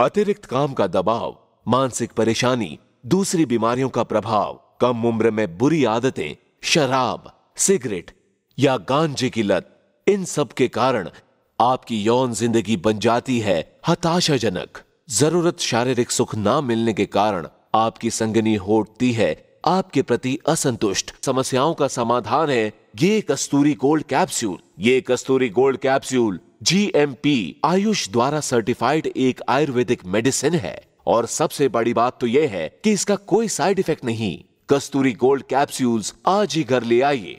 अतिरिक्त काम का दबाव मानसिक परेशानी दूसरी बीमारियों का प्रभाव कम उम्र में बुरी आदतें शराब सिगरेट या गांजे की लत इन सब के कारण आपकी यौन जिंदगी बन जाती है हताशाजनक जरूरत शारीरिक सुख ना मिलने के कारण आपकी संगनी होती है आपके प्रति असंतुष्ट समस्याओं का समाधान है ये कस्तूरी गोल्ड कैप्सूल ये Kasturi gold capsule GMP AYUSH द्वारा सर्टिफाइड एक आयुर्वेदिक मेडिसिन है और सबसे बड़ी बात तो यह है कि इसका कोई साइड इफेक्ट नहीं कस्तूरी गोल्ड कैप्सूल्स आज ही घर ले आइए